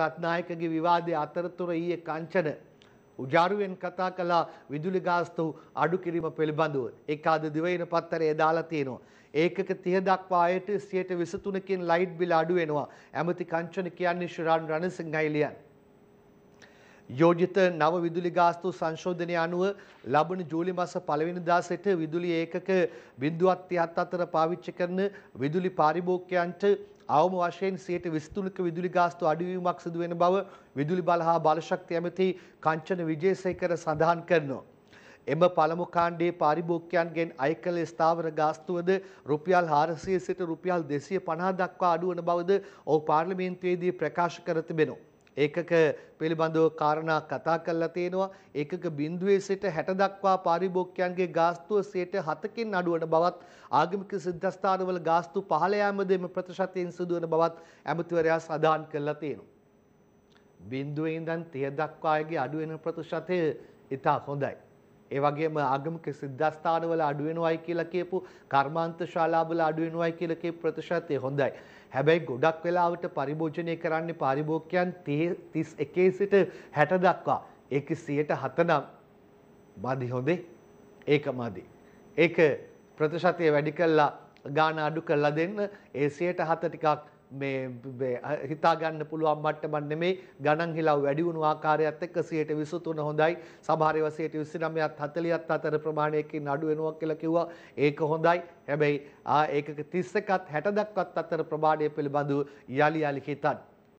රත්නායකගේ විවාදය අතරතුර ඊයේ කංචන උජාරුවෙන් කතා කළා විදුලි ගාස්තු අඩු කිරීම පිළිබඳව. ඒකාද දිවයින පත්තරේ දාලා තියෙනවා. ඒකක 30 දක්වා ආයතනයේ 123කින් ලයිට් බිල අඩු වෙනවා. ඇමති කංචන කියන්නේ ශ්‍රාන් රණසිංහයිලියන්. යෝජිත නව විදුලි ගාස්තු සංශෝධනය අනුව ලබන ජූලි මස පළවෙනිදා සිට විදුලි ඒකක 0.77 පාවිච්චි කරන විදුලි පාරිභෝගිකයන්ට අවම වශයෙන් 123ක විදුලි ගාස්තු අඩුවීමක් සිදු වෙන බව විදුලි බල හා බලශක්ති ඇමති කංචන විජේසේකර සඳහන් කරනවා. එම පළමු කාණ්ඩයේ පාරිභෝගිකයන්ගෙන් අයකල ස්ථාවර ගාස්තුවද රුපියල් 400 සිට රුපියල් 250 දක්වා අඩු වන බවද ඔහු පාර්ලිමේන්තුවේදී ප්‍රකාශ කර තිබෙනවා. ඒකක පිළිබඳව කාරණා කතා කරලා තියෙනවා. ඒකක බිඳුවේ සිට 60 දක්වා පාරිභෝගිකයන්ගේ ගාස්තුව 7%කින් අඩුවන බවත් ආගමික සිද්ධාස්ථානවල ගාස්තු පහළ යාමදීම ප්‍රතිශතයෙන් සිදුවන බවත් ඇමතිවරයා සඳහන් කරලා තියෙනවා. බිඳුවේ ඉඳන් 30 දක්වා අඩුවෙන ප්‍රතිශතය ඉතා හොඳයි. ඒ වගේම ආගමික සිද්ධාස්ථානවල අඩු වෙනවයි කියලා කියපු කර්මාන්ත ශාලාවල අඩු වෙනවයි කියලා කියපු ප්‍රතිශතය හොඳයි. හැබැයි ගොඩක් වෙලාවට පරිභෝජනය කරන්නේ පාරිභෝගිකයන් 31 සිට 60 දක්වා. ඒකේ 107 නම් මදි හොඳේ. ඒක මදි. ඒක ප්‍රතිශතය වැඩි කළා ගාන අඩු කළා දෙන්න ඒ 107 ටිකක් මේ හිතාගන්න පුළුවන් මට්ටමක් නෙමෙයි ගණන් හිලව් වැඩි වුණු ආකාරයත් එක්ක 123 හොඳයි සමහර ඒවා 129ත් 40ත් අතර ප්‍රමාණයකින් අඩු වෙනවා කියලා කිව්වා ඒක හොඳයි හැබැයි ආ ඒකක 31ත් 60 දක්වත් අතර ප්‍රමාණය පිළිබඳව යලි යලි හිතන්න